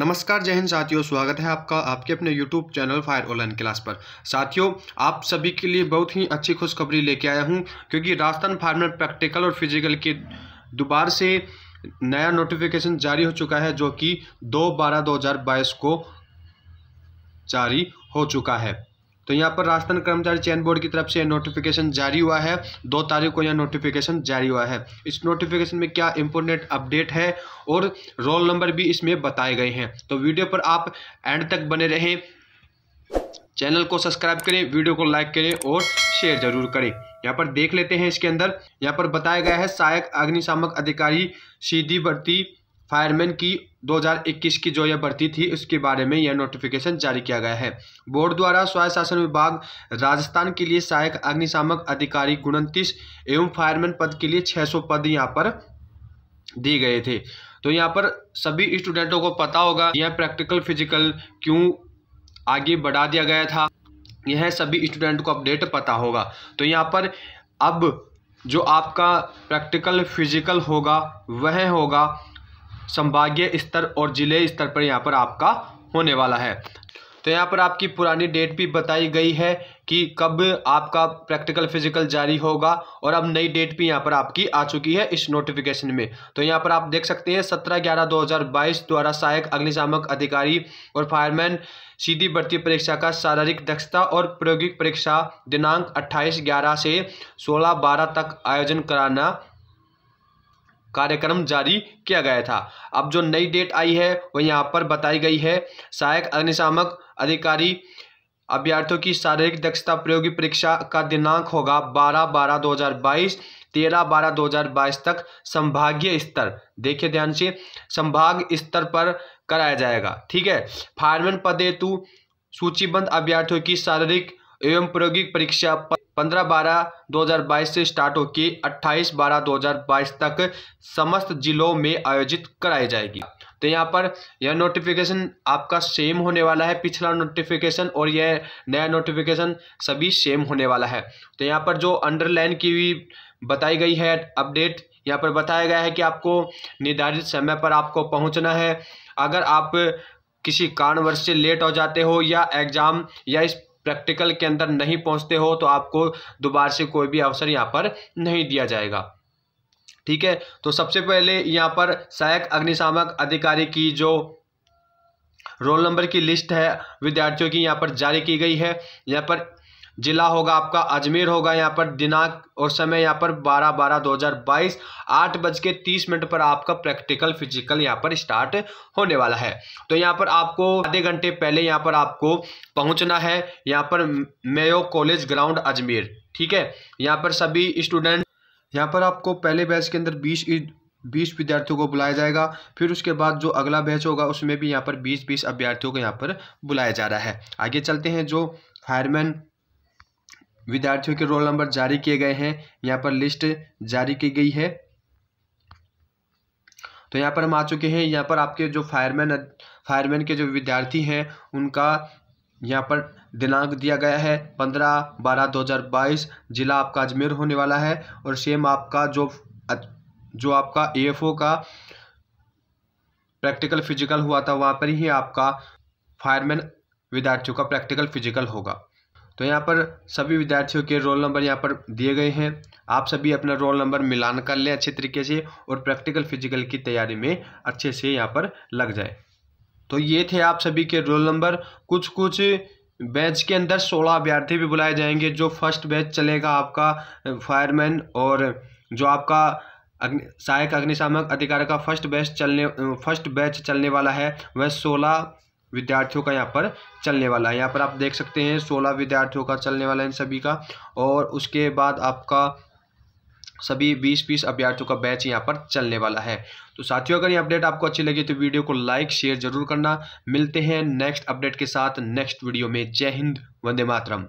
नमस्कार जय हिंद साथियों स्वागत है आपका आपके अपने YouTube channel fire online class पर साथियों आप सभी के लिए बहुत ही अच्छी खुशखबरी लेके आया हूं क्योंकि राजस्थान फार्मर प्रैक्टिकल और फिजिकल के दोबारा से नया नोटिफिकेशन जारी हो चुका है जो कि दो बारह दो हज़ार बाईस को जारी हो चुका है तो यहाँ पर राजस्थान कर्मचारी चयन बोर्ड की तरफ से नोटिफिकेशन जारी हुआ है दो तारीख को यह नोटिफिकेशन जारी हुआ है इस नोटिफिकेशन में क्या इंपोर्टेंट अपडेट है और रोल नंबर भी इसमें बताए गए हैं तो वीडियो पर आप एंड तक बने रहें चैनल को सब्सक्राइब करें वीडियो को लाइक करें और शेयर जरूर करें यहाँ पर देख लेते हैं इसके अंदर यहाँ पर बताया गया है सहायक अग्निशामक अधिकारी सीधी भर्ती फायरमैन की 2021 की जो यह भर्ती थी उसके बारे में यह नोटिफिकेशन जारी किया गया है बोर्ड द्वारा स्वायत्त शासन विभाग राजस्थान के लिए सहायक अग्निशामक अधिकारी उनतीस एवं फायरमैन पद के लिए 600 पद यहाँ पर दिए गए थे तो यहाँ पर सभी स्टूडेंटों को पता होगा यह प्रैक्टिकल फिजिकल क्यों आगे बढ़ा दिया गया था यह सभी स्टूडेंट को अपडेट पता होगा तो यहाँ पर अब जो आपका प्रैक्टिकल फिजिकल होगा वह होगा संभागीय स्तर और ज़िले स्तर पर यहाँ पर आपका होने वाला है तो यहाँ पर आपकी पुरानी डेट भी बताई गई है कि कब आपका प्रैक्टिकल फिजिकल जारी होगा और अब नई डेट भी यहाँ पर आपकी आ चुकी है इस नोटिफिकेशन में तो यहाँ पर आप देख सकते हैं सत्रह ग्यारह दो हज़ार बाईस द्वारा सहायक अग्निशामक अधिकारी और फायरमैन सीधी भर्ती परीक्षा का शारीरिक दक्षता और प्रायोगिक परीक्षा दिनांक अट्ठाईस ग्यारह से सोलह बारह तक आयोजन कराना कार्यक्रम जारी किया गया था अब जो नई डेट आई है वो यहाँ पर बताई गई है सहायक अग्निशामक अधिकारी अभ्यर्थियों की शारीरिक दक्षता प्रयोगी परीक्षा का दिनांक होगा 12 बारह 2022 हज़ार बाईस तेरह बारह दो तक संभागीय स्तर देखिए ध्यान से संभाग स्तर पर कराया जाएगा ठीक है फायरमैन पदेतु सूचीबद्ध अभ्यर्थियों की शारीरिक एवं प्रायोगिक परीक्षा पंद्रह बारह दो हज़ार बाईस से स्टार्ट होकर अट्ठाईस बारह दो हज़ार बाईस तक समस्त जिलों में आयोजित कराई जाएगी तो यहाँ पर यह नोटिफिकेशन आपका सेम होने वाला है पिछला नोटिफिकेशन और यह नया नोटिफिकेशन सभी सेम होने वाला है तो यहाँ पर जो अंडरलाइन की हुई बताई गई है अपडेट यहाँ पर बताया गया है कि आपको निर्धारित समय पर आपको पहुँचना है अगर आप किसी कारणवश से लेट हो जाते हो या एग्ज़ाम या इस प्रैक्टिकल के अंदर नहीं पहुंचते हो तो आपको दोबारा से कोई भी अवसर यहाँ पर नहीं दिया जाएगा ठीक है तो सबसे पहले यहाँ पर सहायक अग्निशामक अधिकारी की जो रोल नंबर की लिस्ट है विद्यार्थियों की यहाँ पर जारी की गई है यहाँ पर ज़िला होगा आपका अजमेर होगा यहाँ पर दिनांक और समय यहाँ पर 12 बारह दो हजार बाईस आठ बज के तीस मिनट पर आपका प्रैक्टिकल फिजिकल यहाँ पर स्टार्ट होने वाला है तो यहाँ पर आपको आधे घंटे पहले यहाँ पर आपको पहुँचना है यहाँ पर मेयो कॉलेज ग्राउंड अजमेर ठीक है यहाँ पर सभी स्टूडेंट यहाँ पर आपको पहले बैच के अंदर बीस बीस विद्यार्थियों को बुलाया जाएगा फिर उसके बाद जो अगला बैच होगा उसमें भी यहाँ पर बीस बीस अभ्यर्थियों को यहाँ पर बुलाया जा रहा है आगे चलते हैं जो फायरमैन विद्यार्थियों के रोल नंबर जारी किए गए हैं यहाँ पर लिस्ट जारी की गई है तो यहाँ पर हम आ चुके हैं यहाँ पर आपके जो फायरमैन फायरमैन के जो विद्यार्थी हैं उनका यहाँ पर दिनांक दिया गया है पंद्रह बारह दो हज़ार बाईस ज़िला आपका अजमेर होने वाला है और सेम आपका जो जो आपका ओ का प्रैक्टिकल फिजिकल हुआ था वहाँ पर ही आपका फायरमैन विद्यार्थियों का प्रैक्टिकल फिजिकल होगा तो यहाँ पर सभी विद्यार्थियों के रोल नंबर यहाँ पर दिए गए हैं आप सभी अपना रोल नंबर मिलान कर लें अच्छे तरीके से और प्रैक्टिकल फिजिकल की तैयारी में अच्छे से यहाँ पर लग जाए तो ये थे आप सभी के रोल नंबर कुछ कुछ बैच के अंदर सोलह अभ्यर्थी भी बुलाए जाएंगे जो फर्स्ट बैच चलेगा आपका फायरमैन और जो आपका अग्नि सहायक अग्निशामक अधिकारी का फर्स्ट बैच चलने फर्स्ट बैच चलने वाला है वह सोलह विद्यार्थियों का यहाँ पर चलने वाला है यहाँ पर आप देख सकते हैं सोलह विद्यार्थियों का चलने वाला है इन सभी का और उसके बाद आपका सभी बीस बीस अभ्यार्थियों का बैच यहाँ पर चलने वाला है तो साथियों अगर ये अपडेट आपको अच्छी लगी तो वीडियो को लाइक शेयर जरूर करना मिलते हैं नेक्स्ट अपडेट के साथ नेक्स्ट वीडियो में जय हिंद वंदे मातरम